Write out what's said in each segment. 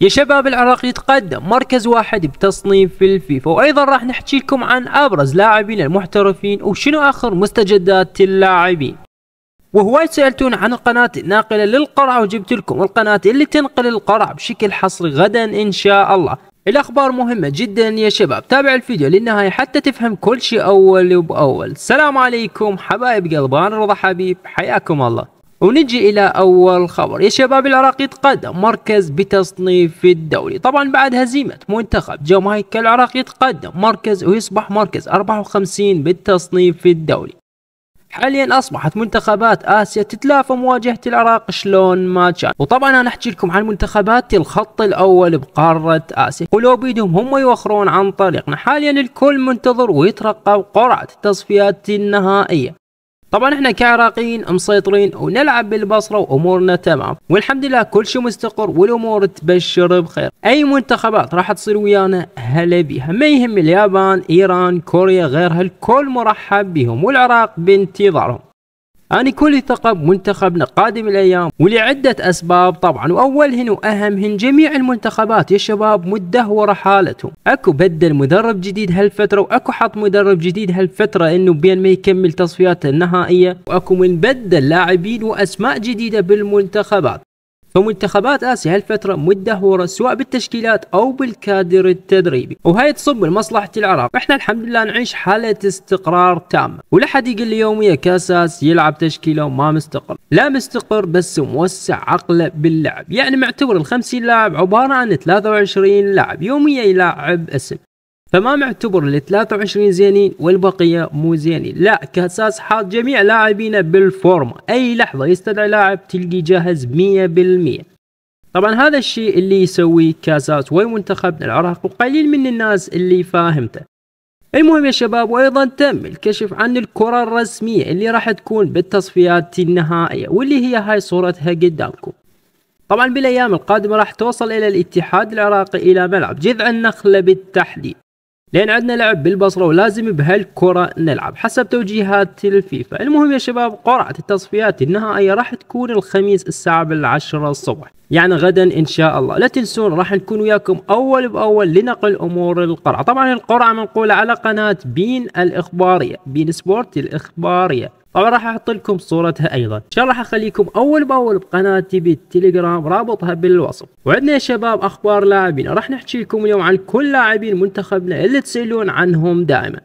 يا شباب العراق يتقدم مركز واحد بتصنيف الفيفا وايضا راح نحكي لكم عن ابرز لاعبين المحترفين وشنو اخر مستجدات اللاعبين وهواي سألتون عن القناة الناقلة للقرعة وجبت لكم القناة اللي تنقل القرعة بشكل حصري غدا إن شاء الله الأخبار مهمة جدا يا شباب تابع الفيديو للنهاية حتى تفهم كل شيء أول بأول السلام عليكم حبايب قلبان رضا حبيب حياكم الله ونجي إلى أول خبر يا شباب العراقي يتقدم مركز بتصنيف في الدوري طبعا بعد هزيمة منتخب جامايكا العراقي يتقدم مركز ويصبح مركز 54 بالتصنيف في الدوري حاليا اصبحت منتخبات اسيا تتلافى مواجهه العراق شلون ما كان وطبعا انا احكي لكم عن منتخبات الخط الاول بقاره اسيا ولو بيدهم هم يوخرون عن طريقنا حاليا الكل منتظر ويترقب قرعه التصفيات النهائيه طبعا احنا كعراقيين مسيطرين ونلعب بالبصرة وامورنا تمام والحمد لله كل شيء مستقر والامور تبشر بخير اي منتخبات راح تصير ويانا هلا بيها ما يهم اليابان ايران كوريا غيرها الكل مرحب بهم والعراق بانتظارهم أنا كل ثقة بمنتخبنا قادم الأيام ولعدة أسباب طبعا وأولهن وأهمهن جميع المنتخبات يا شباب مدهورة حالتهم أكو بدل مدرب جديد هالفترة وأكو حط مدرب جديد هالفترة إنه بين ما يكمل تصفياته النهائية وأكو من بدل لاعبين وأسماء جديدة بالمنتخبات فمنتخبات آسيا هالفترة مدهورة سواء بالتشكيلات أو بالكادر التدريبي وهي تصب لمصلحة العراق إحنا الحمد لله نعيش حالة استقرار تام ولا حد يقول لي يوميا كاساس يلعب تشكيلة وما مستقر لا مستقر بس موسع عقله باللعب يعني معتبر ال 50 لاعب عبارة عن 23 لاعب يوميا يلاعب اسم فما معتبر ال 23 زينين والبقيه مو زينين لا كاساس حاط جميع لاعبينه بالفورمه اي لحظه يستدعي لاعب تلقي جاهز 100% طبعا هذا الشيء اللي يسويه كاساس ومنتخبنا العراق وقليل من الناس اللي فاهمته المهم يا شباب وايضا تم الكشف عن الكرة الرسمية اللي راح تكون بالتصفيات النهائية واللي هي هاي صورتها قدامكم طبعا بالايام القادمة راح توصل الى الاتحاد العراقي الى ملعب جذع النخلة بالتحديد لان عندنا لعب بالبصره ولازم بهالكره نلعب حسب توجيهات الفيفا المهم يا شباب قرعه التصفيات النهائيه راح تكون الخميس الساعه بالعشرة الصبح يعني غدا ان شاء الله لا تنسون راح نكون وياكم اول باول لنقل امور القرعه طبعا القرعه منقوله على قناه بين الاخباريه بين سبورت الاخباريه طبعا راح احط لكم صورتها ايضا ان شاء الله راح اخليكم اول باول بقناتي بالتليجرام رابطها بالوصف وعندنا يا شباب اخبار لاعبين راح نحكي لكم اليوم عن كل لاعبين منتخبنا اللي تسالون عنهم دائما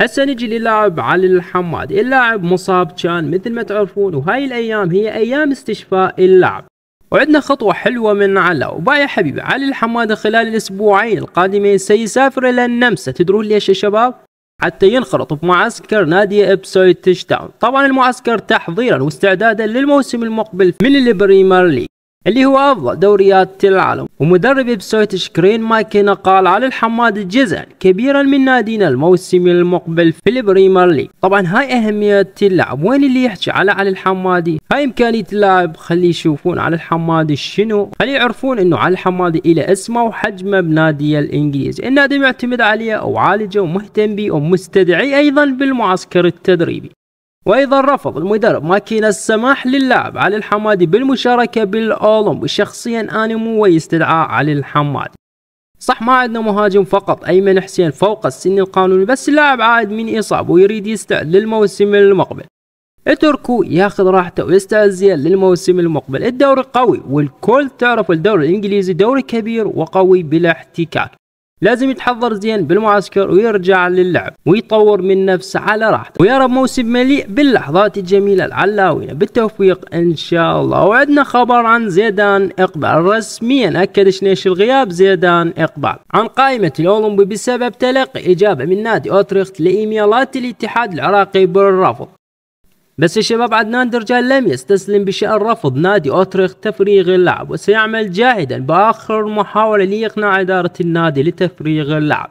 هسه نجي للاعب علي الحماد اللاعب مصاب كان مثل ما تعرفون وهاي الايام هي ايام استشفاء اللاعب وعندنا خطوة حلوة من علاء وبايا يا حبيبي علي الحمادة خلال الأسبوعين القادمين سيسافر إلى النمسا تدرون ليش يا شباب؟ حتى ينخرط بمعسكر نادي ابسويد تشتاون طبعا المعسكر تحضيرا واستعدادا للموسم المقبل من البريمير ليج اللي هو أفضل دوريات العالم ومدرب بسويت شكرين ماكينا قال على الحماد جزء كبيرا من نادينا الموسم المقبل في البريمير ليج طبعا هاي أهمية اللاعب وين اللي يحكي على علي الحمادي هاي إمكانية اللاعب خلي يشوفون علي الحمادي شنو خلي يعرفون إنه علي الحمادي إلى اسمه وحجمه بنادي الإنجليزي النادي معتمد عليه أو عالجه ومهتم به ومستدعي أيضا بالمعسكر التدريبي وأيضا رفض المدرب ماكينا السماح للاعب علي الحمادي بالمشاركة بالأولمبي شخصيا أنا مو استدعاء علي الحمادي صح ما عندنا مهاجم فقط أيمن حسين فوق السن القانوني بس اللاعب عائد من إصابة ويريد يستعد للموسم المقبل اتركو ياخذ راحته ويستعد زين للموسم المقبل الدوري قوي والكل تعرف الدوري الإنجليزي دوري كبير وقوي بلا احتكاك لازم يتحضر زين بالمعسكر ويرجع للعب ويطور من نفسه على راحته ويا رب موسم مليء باللحظات الجميلة العلاوية بالتوفيق إن شاء الله وعندنا خبر عن زيدان إقبال رسميا أكد شنيش الغياب زيدان إقبال عن قائمة الأولمبي بسبب تلقي إجابة من نادي أوتريخت لإيميلات الاتحاد العراقي بالرفض بس الشباب عدنان درجال لم يستسلم بشأن رفض نادي أوتريخ تفريغ اللاعب وسيعمل جاهدا بآخر محاولة ليقنع إدارة النادي لتفريغ اللعب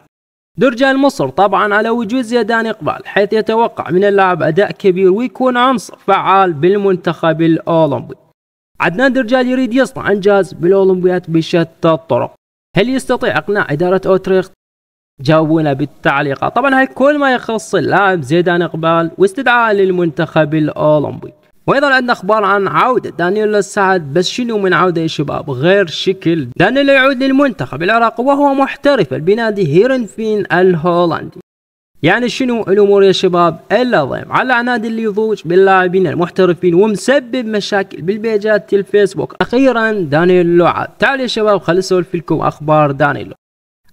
درجة مصر طبعا على وجود زيدان إقبال حيث يتوقع من اللاعب أداء كبير ويكون عنصر فعال بالمنتخب الأولمبي عدنان درجال يريد يصنع إنجاز بالأولمبيات بشتى الطرق هل يستطيع إقناع إدارة أوتريخت جاوبونا بالتعليقات طبعا هاي كل ما يخص اللاعب زيدان اقبال واستدعاء للمنتخب الاولمبي وايضا عندنا اخبار عن عوده دانييل السعد بس شنو من عوده يا شباب غير شكل دانييل يعود للمنتخب العراقي وهو محترف بنادي هيرنفين الهولندي يعني شنو الامور يا شباب الا ضيم على نادي اللي يضوج باللاعبين المحترفين ومسبب مشاكل بالبيجات الفيسبوك اخيرا دانييل لعب تعالوا يا شباب خلصوا في لكم اخبار دانييل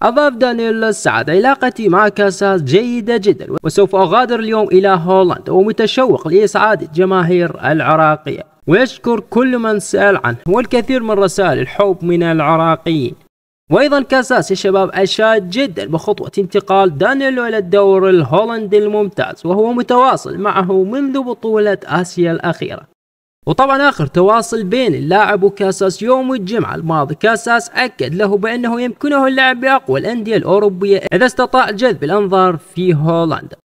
أضاف دانيل السعد علاقتي مع كاساس جيدة جدا وسوف أغادر اليوم إلى هولندا ومتشوق لإسعاد الجماهير العراقية ويشكر كل من سأل عنه والكثير من رسائل الحب من العراقيين وايضا كاساس يا شباب اشاد جدا بخطوه انتقال دانيلو الى الدور الهولندي الممتاز وهو متواصل معه منذ بطوله اسيا الاخيره وطبعا آخر تواصل بين اللاعب وكاساس يوم الجمعة الماضي كاساس أكد له بأنه يمكنه اللعب بأقوى الأندية الأوروبية إذا استطاع جذب الأنظار في هولندا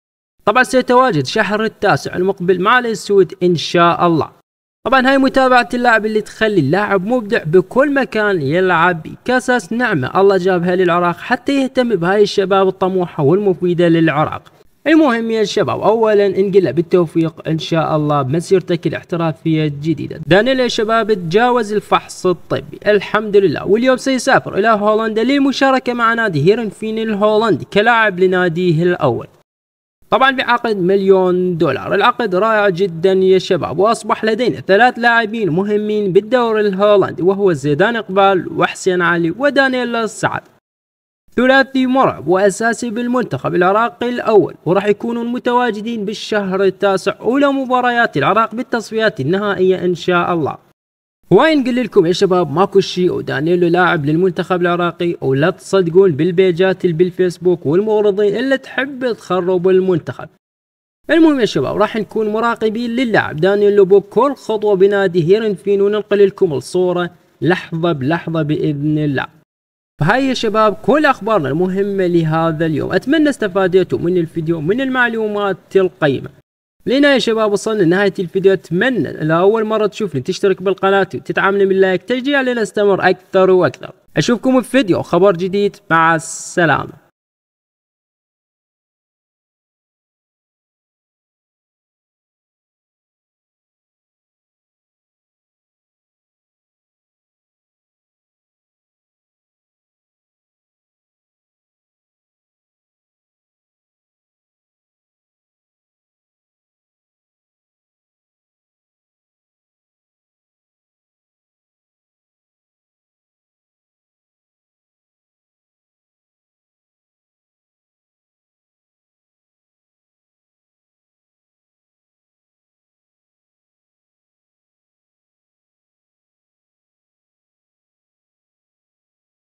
طبعا سيتواجد شهر التاسع المقبل مع السود إن شاء الله طبعا هاي متابعة اللاعب اللي تخلي اللاعب مبدع بكل مكان يلعب بي كاساس نعمة الله جابها للعراق حتى يهتم بهاي الشباب الطموحة والمفيدة للعراق المهم يا شباب اولا انقلها بالتوفيق ان شاء الله بمسيرتك الاحترافيه الجديده دانيل يا شباب تجاوز الفحص الطبي الحمد لله واليوم سيسافر الى هولندا للمشاركه مع نادي هيرنفين الهولندي كلاعب لناديه الاول طبعا بعقد مليون دولار العقد رائع جدا يا شباب واصبح لدينا ثلاث لاعبين مهمين بالدوري الهولندي وهو زيدان اقبال وحسين علي ودانيل السعد ثلاثي مرعب وأساسي بالمنتخب العراقي الأول وراح يكونون متواجدين بالشهر التاسع أولى مباريات العراق بالتصفيات النهائية إن شاء الله وين قل لكم يا شباب ماكو شيء ودانيلو لاعب للمنتخب العراقي ولا تصدقون بالبيجات اللي بالفيسبوك والمغرضين اللي تحب تخرب المنتخب المهم يا شباب راح نكون مراقبين للاعب دانيلو بكل خطوه بنادي هيرنفين وننقل لكم الصوره لحظه بلحظه باذن الله هاي يا شباب كل اخبارنا المهمة لهذا اليوم اتمنى استفاديتوا من الفيديو من المعلومات القيمة لنا يا شباب وصلنا لنهاية الفيديو اتمنى لاول مرة تشوفني تشترك بالقناة وتدعمني باللايك تشجيع لنستمر اكثر واكثر اشوفكم في فيديو خبر جديد مع السلامة